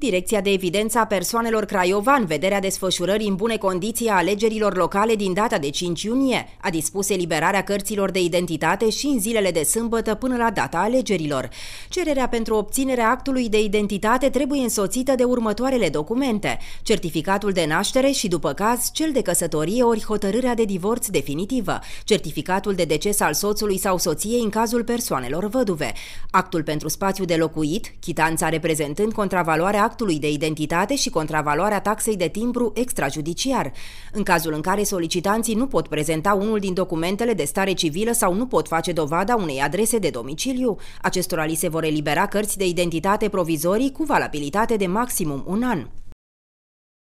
Direcția de Evidență a Persoanelor Craiova, în vederea desfășurării în bune condiții a alegerilor locale din data de 5 iunie, a dispus eliberarea cărților de identitate și în zilele de sâmbătă până la data alegerilor. Cererea pentru obținerea actului de identitate trebuie însoțită de următoarele documente, certificatul de naștere și, după caz, cel de căsătorie ori hotărârea de divorț definitivă, certificatul de deces al soțului sau soției în cazul persoanelor văduve, actul pentru spațiu de locuit, chitanța reprezentând contravaloarea actului de identitate și contravaloarea taxei de timbru extrajudiciar, în cazul în care solicitanții nu pot prezenta unul din documentele de stare civilă sau nu pot face dovada unei adrese de domiciliu, acestora li se vor vor elibera cărți de identitate provizorii cu valabilitate de maximum un an.